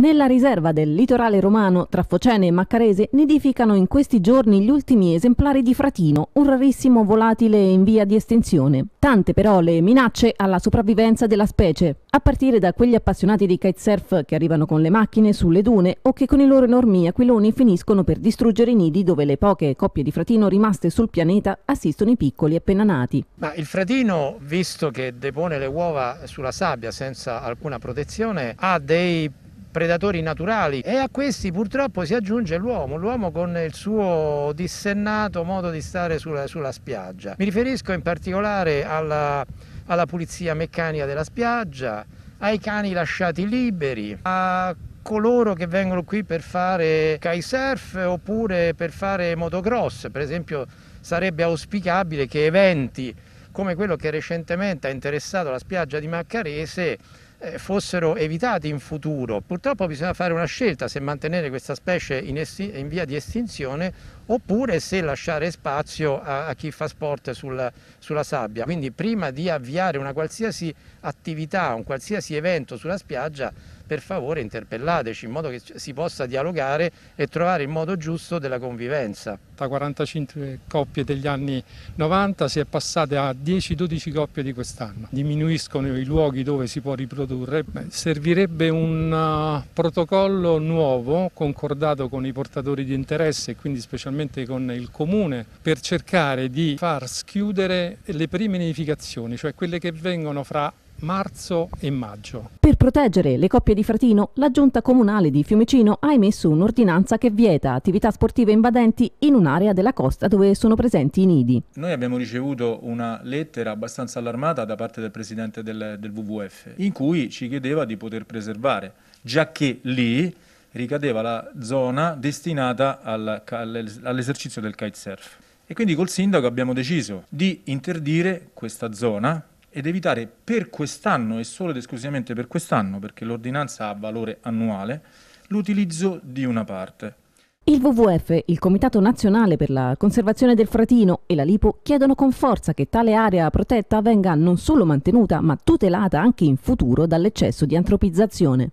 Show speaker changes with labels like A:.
A: Nella riserva del litorale romano tra Focene e Maccarese nidificano in questi giorni gli ultimi esemplari di fratino, un rarissimo volatile in via di estinzione. Tante però le minacce alla sopravvivenza della specie, a partire da quegli appassionati di kitesurf che arrivano con le macchine sulle dune o che con i loro enormi aquiloni finiscono per distruggere i nidi dove le poche coppie di fratino rimaste sul pianeta assistono i piccoli appena nati.
B: Ma il fratino, visto che depone le uova sulla sabbia senza alcuna protezione, ha dei predatori naturali e a questi purtroppo si aggiunge l'uomo, l'uomo con il suo dissennato modo di stare sulla, sulla spiaggia. Mi riferisco in particolare alla, alla pulizia meccanica della spiaggia, ai cani lasciati liberi, a coloro che vengono qui per fare kitesurf oppure per fare motocross. Per esempio sarebbe auspicabile che eventi come quello che recentemente ha interessato la spiaggia di Maccarese eh, fossero evitati in futuro. Purtroppo bisogna fare una scelta se mantenere questa specie in, in via di estinzione oppure se lasciare spazio a, a chi fa sport sulla, sulla sabbia. Quindi prima di avviare una qualsiasi attività, un qualsiasi evento sulla spiaggia, per favore interpellateci in modo che si possa dialogare e trovare il modo giusto della convivenza da 45 coppie degli anni 90 si è passate a 10-12 coppie di
C: quest'anno. Diminuiscono i luoghi dove si può riprodurre. Servirebbe un uh, protocollo nuovo concordato con i portatori di interesse e quindi specialmente con il comune per cercare di far schiudere le prime nidificazioni, cioè quelle che vengono fra marzo e maggio.
A: Per proteggere le coppie di Fratino, la giunta comunale di Fiumicino ha emesso un'ordinanza che vieta attività sportive invadenti in un'area della costa dove sono presenti i nidi.
D: Noi abbiamo ricevuto una lettera abbastanza allarmata da parte del presidente del, del WWF in cui ci chiedeva di poter preservare, già che lì ricadeva la zona destinata al, all'esercizio del kitesurf. E quindi col sindaco abbiamo deciso di interdire questa zona ed evitare per quest'anno e solo ed esclusivamente per quest'anno, perché l'ordinanza ha valore annuale, l'utilizzo di una parte.
A: Il WWF, il Comitato Nazionale per la Conservazione del Fratino e la Lipo chiedono con forza che tale area protetta venga non solo mantenuta ma tutelata anche in futuro dall'eccesso di antropizzazione.